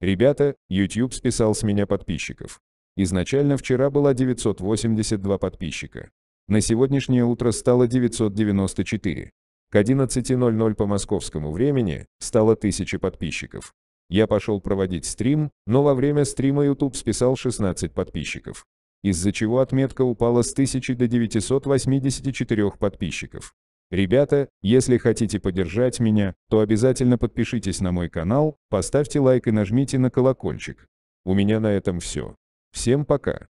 Ребята, YouTube списал с меня подписчиков. Изначально вчера было 982 подписчика. На сегодняшнее утро стало 994. К 11.00 по московскому времени стало 1000 подписчиков. Я пошел проводить стрим, но во время стрима YouTube списал 16 подписчиков. Из-за чего отметка упала с 1000 до 984 подписчиков. Ребята, если хотите поддержать меня, то обязательно подпишитесь на мой канал, поставьте лайк и нажмите на колокольчик. У меня на этом все. Всем пока.